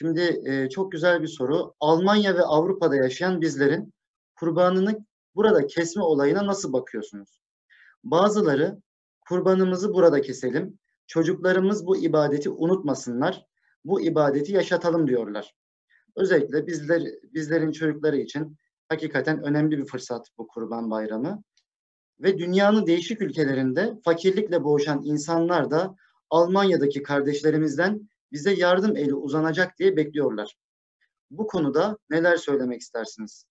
Şimdi e, çok güzel bir soru. Almanya ve Avrupa'da yaşayan bizlerin kurbanını burada kesme olayına nasıl bakıyorsunuz? Bazıları kurbanımızı burada keselim, çocuklarımız bu ibadeti unutmasınlar, bu ibadeti yaşatalım diyorlar. Özellikle bizler, bizlerin çocukları için hakikaten önemli bir fırsat bu kurban bayramı. Ve dünyanın değişik ülkelerinde fakirlikle boğuşan insanlar da Almanya'daki kardeşlerimizden bize yardım eli uzanacak diye bekliyorlar. Bu konuda neler söylemek istersiniz?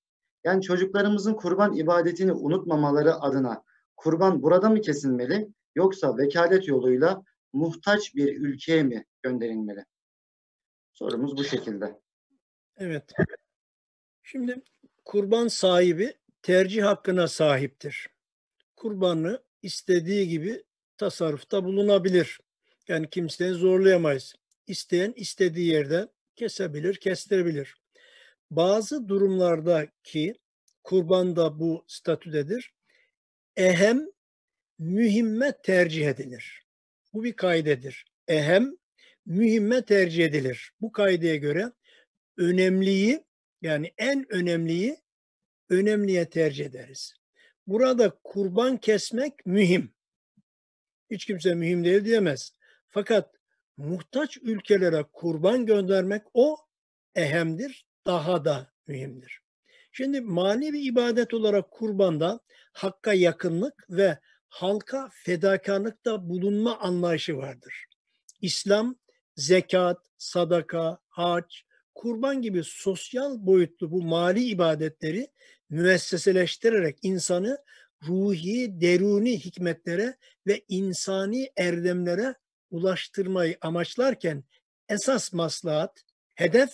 Yani çocuklarımızın kurban ibadetini unutmamaları adına kurban burada mı kesilmeli yoksa vekalet yoluyla muhtaç bir ülkeye mi gönderilmeli? Sorumuz bu şekilde. Evet. Şimdi kurban sahibi tercih hakkına sahiptir. Kurbanı istediği gibi tasarrufta bulunabilir. Yani kimseyi zorlayamayız isteyen istediği yerde kesebilir, kestirebilir. Bazı durumlarda ki kurban da bu statüdedir. Ehem mühimme tercih edilir. Bu bir kaydedir. Ehem mühimme tercih edilir. Bu kaydeye göre önemliyi yani en önemliyi önemliye tercih ederiz. Burada kurban kesmek mühim. Hiç kimse mühim değil diyemez. Fakat muhtaç ülkelere kurban göndermek o ehemdir, daha da mühimdir. Şimdi manevi ibadet olarak kurbanda hakka yakınlık ve halka fedakarlıkta bulunma anlayışı vardır. İslam zekat, sadaka, haç, kurban gibi sosyal boyutlu bu mali ibadetleri müesseseleştirerek insanı ruhi, deruni hikmetlere ve insani erdemlere ulaştırmayı amaçlarken esas maslahat, hedef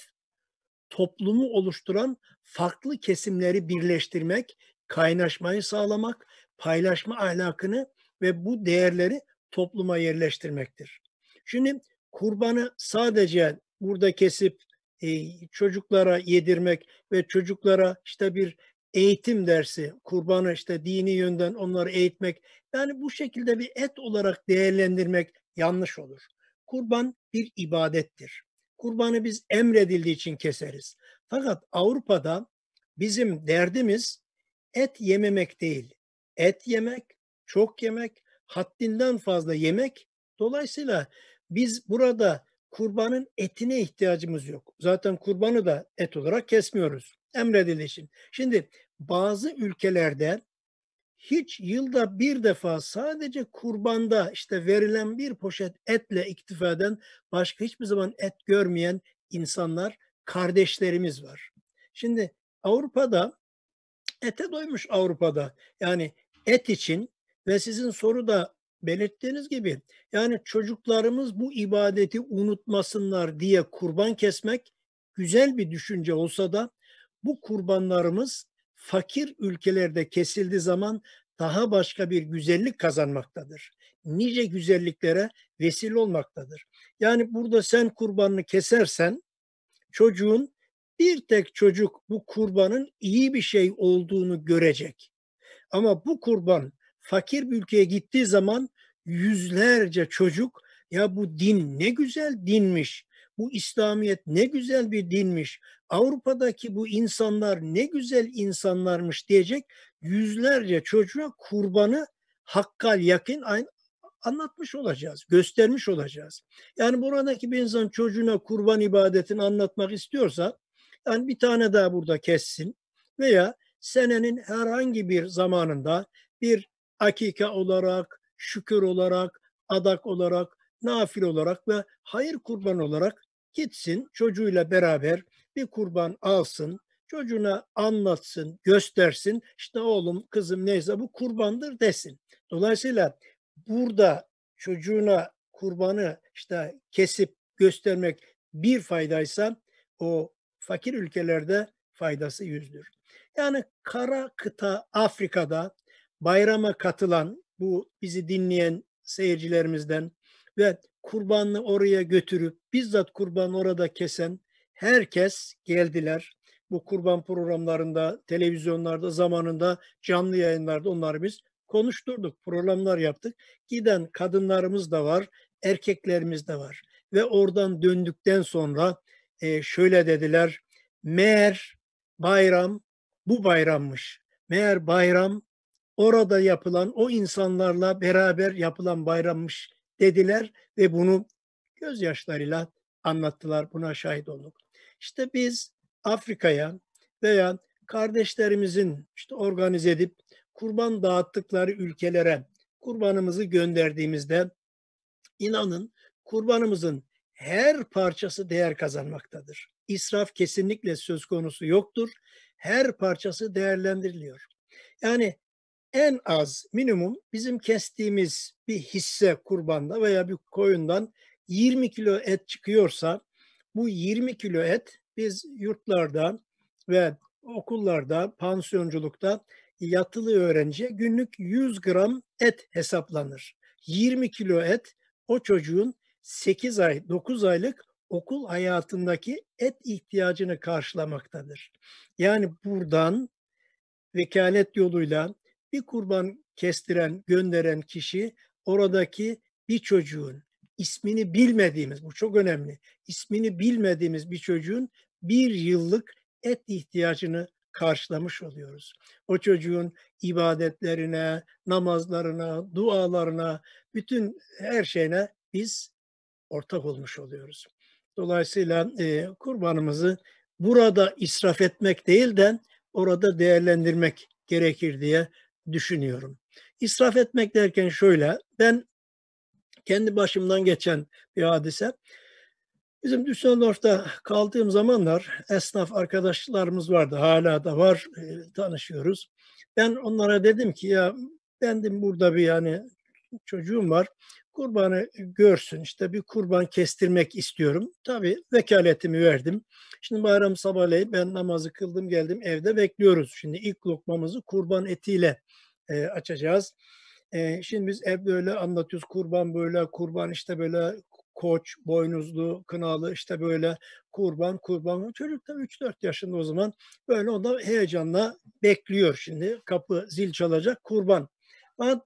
toplumu oluşturan farklı kesimleri birleştirmek, kaynaşmayı sağlamak, paylaşma ahlakını ve bu değerleri topluma yerleştirmektir. Şimdi kurbanı sadece burada kesip e, çocuklara yedirmek ve çocuklara işte bir eğitim dersi, kurbanı işte dini yönden onları eğitmek, yani bu şekilde bir et olarak değerlendirmek yanlış olur. Kurban bir ibadettir. Kurbanı biz emredildiği için keseriz. Fakat Avrupa'da bizim derdimiz et yememek değil. Et yemek, çok yemek, haddinden fazla yemek. Dolayısıyla biz burada kurbanın etine ihtiyacımız yok. Zaten kurbanı da et olarak kesmiyoruz. Emredildiği için. Şimdi bazı ülkelerde hiç yılda bir defa sadece kurbanda işte verilen bir poşet etle iktifa eden başka hiçbir zaman et görmeyen insanlar kardeşlerimiz var. Şimdi Avrupa'da ete doymuş Avrupa'da. Yani et için ve sizin soruda belirttiğiniz gibi yani çocuklarımız bu ibadeti unutmasınlar diye kurban kesmek güzel bir düşünce olsa da bu kurbanlarımız fakir ülkelerde kesildiği zaman daha başka bir güzellik kazanmaktadır. Nice güzelliklere vesile olmaktadır. Yani burada sen kurbanını kesersen çocuğun bir tek çocuk bu kurbanın iyi bir şey olduğunu görecek. Ama bu kurban fakir bir ülkeye gittiği zaman yüzlerce çocuk ya bu din ne güzel dinmiş. Bu İslamiyet ne güzel bir dinmiş. Avrupa'daki bu insanlar ne güzel insanlarmış diyecek yüzlerce çocuğa kurbanı hakkal yakın anlatmış olacağız, göstermiş olacağız. Yani buradaki bir insan çocuğuna kurban ibadetini anlatmak istiyorsa yani bir tane daha burada kessin veya senenin herhangi bir zamanında bir akika olarak, şükür olarak, adak olarak, nafil olarak ve hayır kurban olarak gitsin çocuğuyla beraber bir kurban alsın, çocuğuna anlatsın, göstersin. İşte oğlum, kızım neyse bu kurbandır desin. Dolayısıyla burada çocuğuna kurbanı işte kesip göstermek bir faydaysa o fakir ülkelerde faydası yüzdür. Yani kara kıta Afrika'da bayrama katılan bu bizi dinleyen seyircilerimizden ve kurbanını oraya götürüp bizzat kurban orada kesen herkes geldiler. Bu kurban programlarında, televizyonlarda, zamanında, canlı yayınlarda onları biz konuşturduk, programlar yaptık. Giden kadınlarımız da var, erkeklerimiz de var. Ve oradan döndükten sonra e, şöyle dediler, meğer bayram bu bayrammış. Meğer bayram orada yapılan o insanlarla beraber yapılan bayrammış dediler ve bunu gözyaşlarıyla anlattılar. Buna şahit olduk. İşte biz Afrika'ya veya kardeşlerimizin işte organize edip kurban dağıttıkları ülkelere kurbanımızı gönderdiğimizde inanın kurbanımızın her parçası değer kazanmaktadır. İsraf kesinlikle söz konusu yoktur. Her parçası değerlendiriliyor. Yani en az minimum bizim kestiğimiz bir hisse kurbanda veya bir koyundan 20 kilo et çıkıyorsa bu 20 kilo et biz yurtlarda ve okullarda, pansiyonculukta yatılı öğrenciye günlük 100 gram et hesaplanır. 20 kilo et o çocuğun 8 ay, 9 aylık okul hayatındaki et ihtiyacını karşılamaktadır. Yani buradan vekalet yoluyla bir kurban kestiren, gönderen kişi oradaki bir çocuğun ismini bilmediğimiz, bu çok önemli, ismini bilmediğimiz bir çocuğun bir yıllık et ihtiyacını karşılamış oluyoruz. O çocuğun ibadetlerine, namazlarına, dualarına, bütün her şeyine biz ortak olmuş oluyoruz. Dolayısıyla e, kurbanımızı burada israf etmek değil de orada değerlendirmek gerekir diye düşünüyorum. İsraf etmek derken şöyle, ben kendi başımdan geçen bir hadise. Bizim Düsseldorf'ta kaldığım zamanlar esnaf arkadaşlarımız vardı. Hala da var, e, tanışıyoruz. Ben onlara dedim ki ya bendim burada bir yani çocuğum var. Kurbanı görsün işte bir kurban kestirmek istiyorum. Tabii vekaletimi verdim. Şimdi bayram sabahleyin ben namazı kıldım geldim evde bekliyoruz. Şimdi ilk lokmamızı kurban etiyle e, açacağız şimdi biz ev böyle anlatıyoruz kurban böyle, kurban işte böyle koç, boynuzlu, kınalı işte böyle kurban kurban. Çocuk da 3-4 yaşında o zaman böyle o da heyecanla bekliyor şimdi kapı zil çalacak kurban.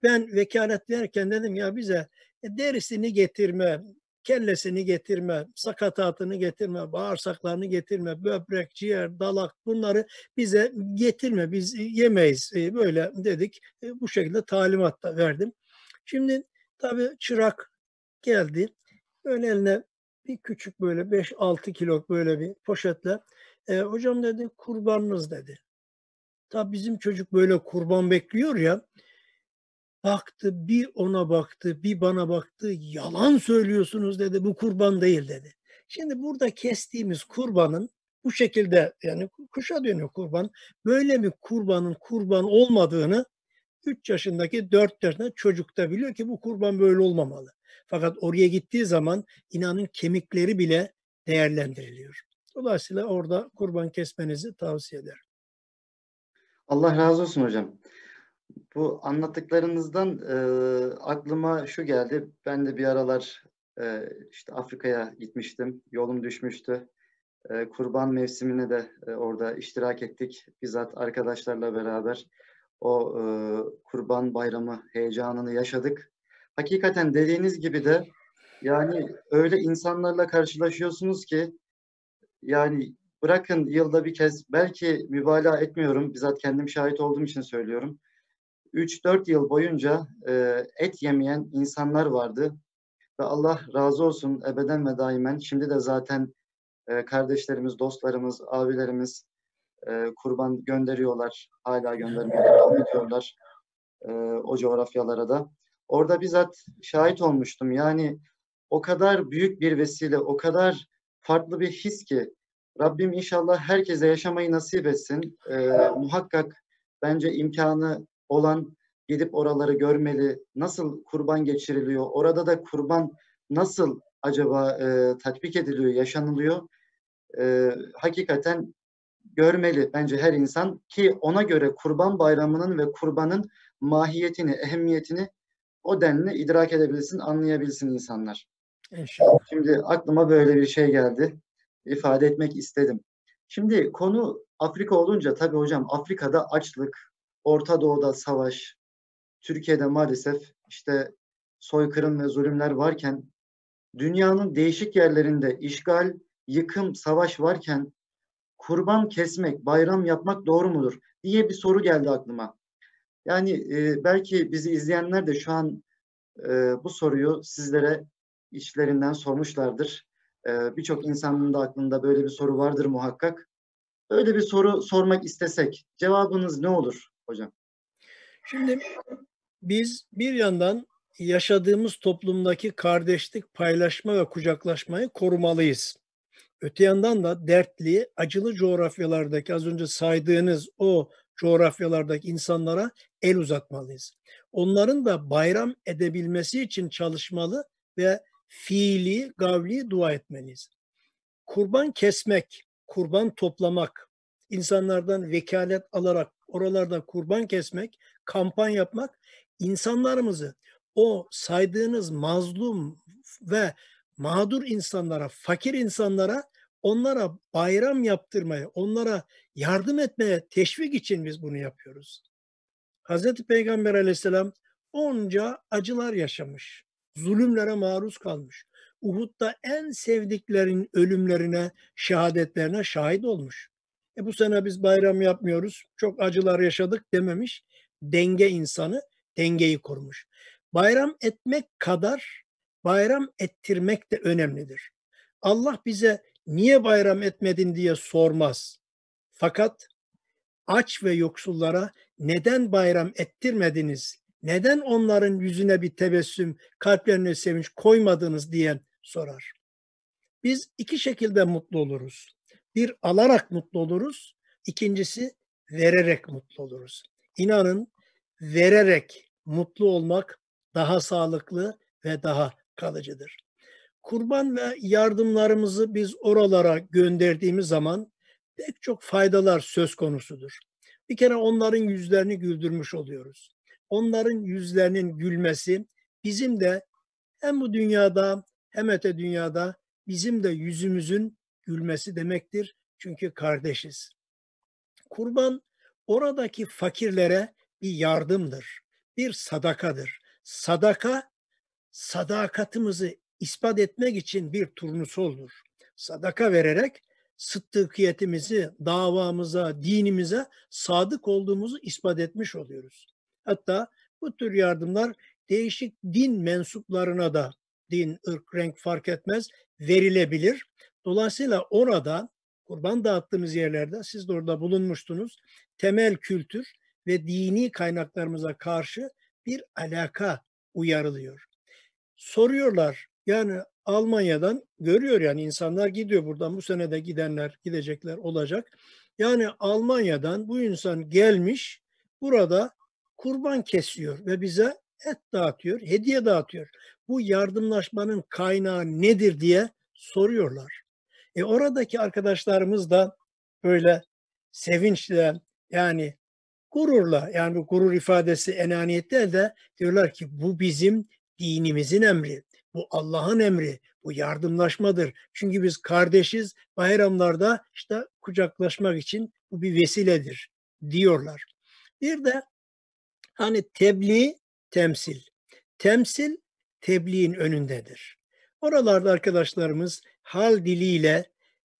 ben vekalet verken dedim ya bize e, derisini getirme, kellesini getirme, sakatatını getirme, bağırsaklarını getirme, böbrek, ciğer, dalak bunları bize getirme, biz yemeyiz e, böyle dedik. E, bu şekilde talimat da verdim. Şimdi tabii çırak geldi. Ön eline bir küçük böyle 5-6 kilo böyle bir poşetle e, hocam dedi kurbanınız dedi. Tabi bizim çocuk böyle kurban bekliyor ya. Baktı bir ona baktı bir bana baktı yalan söylüyorsunuz dedi bu kurban değil dedi. Şimdi burada kestiğimiz kurbanın bu şekilde yani kuşa dönüyor kurban. Böyle mi kurbanın kurban olmadığını 3 yaşındaki 4 yaşındaki çocuk da biliyor ki bu kurban böyle olmamalı. Fakat oraya gittiği zaman inanın kemikleri bile değerlendiriliyor. Dolayısıyla orada kurban kesmenizi tavsiye ederim. Allah razı olsun hocam bu anlattıklarınızdan e, aklıma şu geldi. Ben de bir aralar e, işte Afrika'ya gitmiştim. Yolum düşmüştü. E, kurban mevsimine de e, orada iştirak ettik. Bizzat arkadaşlarla beraber o e, kurban bayramı heyecanını yaşadık. Hakikaten dediğiniz gibi de yani öyle insanlarla karşılaşıyorsunuz ki yani bırakın yılda bir kez belki mübalağa etmiyorum bizzat kendim şahit olduğum için söylüyorum. 3-4 yıl boyunca e, et yemeyen insanlar vardı. Ve Allah razı olsun ebeden ve daimen. Şimdi de zaten e, kardeşlerimiz, dostlarımız, abilerimiz e, kurban gönderiyorlar. Hala göndermeye devam ediyorlar e, o coğrafyalara da. Orada bizzat şahit olmuştum. Yani o kadar büyük bir vesile, o kadar farklı bir his ki Rabbim inşallah herkese yaşamayı nasip etsin. E, muhakkak bence imkanı olan gidip oraları görmeli, nasıl kurban geçiriliyor, orada da kurban nasıl acaba e, tatbik ediliyor, yaşanılıyor, e, hakikaten görmeli bence her insan ki ona göre kurban bayramının ve kurbanın mahiyetini, ehemmiyetini o denli idrak edebilsin, anlayabilsin insanlar. İnşallah. Şimdi aklıma böyle bir şey geldi. ifade etmek istedim. Şimdi konu Afrika olunca tabii hocam Afrika'da açlık, Orta Doğu'da savaş, Türkiye'de maalesef işte soykırım ve zulümler varken, dünyanın değişik yerlerinde işgal, yıkım, savaş varken kurban kesmek, bayram yapmak doğru mudur diye bir soru geldi aklıma. Yani e, belki bizi izleyenler de şu an e, bu soruyu sizlere içlerinden sormuşlardır. E, Birçok insanın da aklında böyle bir soru vardır muhakkak. Öyle bir soru sormak istesek cevabınız ne olur? hocam. Şimdi biz bir yandan yaşadığımız toplumdaki kardeşlik, paylaşma ve kucaklaşmayı korumalıyız. Öte yandan da dertli, acılı coğrafyalardaki az önce saydığınız o coğrafyalardaki insanlara el uzatmalıyız. Onların da bayram edebilmesi için çalışmalı ve fiili, gavli dua etmeliyiz. Kurban kesmek, kurban toplamak, insanlardan vekalet alarak oralarda kurban kesmek, kampanya yapmak insanlarımızı o saydığınız mazlum ve mağdur insanlara, fakir insanlara onlara bayram yaptırmaya, onlara yardım etmeye teşvik için biz bunu yapıyoruz. Hazreti Peygamber aleyhisselam onca acılar yaşamış, zulümlere maruz kalmış. Uhud'da en sevdiklerin ölümlerine, şehadetlerine şahit olmuş. E bu sene biz bayram yapmıyoruz. Çok acılar yaşadık dememiş. Denge insanı dengeyi korumuş. Bayram etmek kadar bayram ettirmek de önemlidir. Allah bize niye bayram etmedin diye sormaz. Fakat aç ve yoksullara neden bayram ettirmediniz? Neden onların yüzüne bir tebessüm, kalplerine sevinç koymadınız diyen sorar. Biz iki şekilde mutlu oluruz. Bir alarak mutlu oluruz. İkincisi vererek mutlu oluruz. İnanın vererek mutlu olmak daha sağlıklı ve daha kalıcıdır. Kurban ve yardımlarımızı biz oralara gönderdiğimiz zaman pek çok faydalar söz konusudur. Bir kere onların yüzlerini güldürmüş oluyoruz. Onların yüzlerinin gülmesi bizim de hem bu dünyada hem öte dünyada bizim de yüzümüzün gülmesi demektir. Çünkü kardeşiz. Kurban oradaki fakirlere bir yardımdır, bir sadakadır. Sadaka, sadakatimizi ispat etmek için bir turnusoldur. Sadaka vererek sıddıkiyetimizi, davamıza, dinimize sadık olduğumuzu ispat etmiş oluyoruz. Hatta bu tür yardımlar değişik din mensuplarına da din, ırk, renk fark etmez verilebilir. Dolayısıyla orada kurban dağıttığımız yerlerde siz de orada bulunmuştunuz. Temel kültür ve dini kaynaklarımıza karşı bir alaka uyarılıyor. Soruyorlar yani Almanya'dan görüyor yani insanlar gidiyor buradan bu sene de gidenler gidecekler olacak. Yani Almanya'dan bu insan gelmiş burada kurban kesiyor ve bize et dağıtıyor, hediye dağıtıyor. Bu yardımlaşmanın kaynağı nedir diye soruyorlar. E oradaki arkadaşlarımız da böyle sevinçle yani gururla yani bu gurur ifadesi enaniyette de diyorlar ki bu bizim dinimizin emri. Bu Allah'ın emri. Bu yardımlaşmadır. Çünkü biz kardeşiz. Bayramlarda işte kucaklaşmak için bu bir vesiledir diyorlar. Bir de hani tebliğ, temsil. Temsil tebliğin önündedir. Oralarda arkadaşlarımız hal diliyle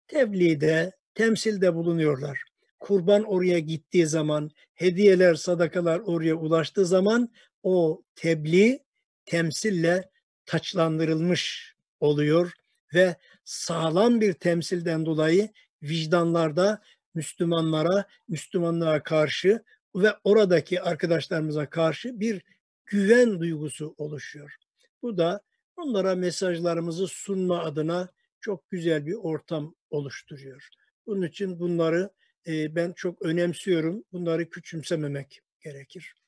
tebliğde, temsilde bulunuyorlar. Kurban oraya gittiği zaman, hediyeler, sadakalar oraya ulaştığı zaman o tebliğ temsille taçlandırılmış oluyor ve sağlam bir temsilden dolayı vicdanlarda Müslümanlara, Müslümanlığa karşı ve oradaki arkadaşlarımıza karşı bir güven duygusu oluşuyor. Bu da onlara mesajlarımızı sunma adına çok güzel bir ortam oluşturuyor. Bunun için bunları e, ben çok önemsiyorum. Bunları küçümsememek gerekir.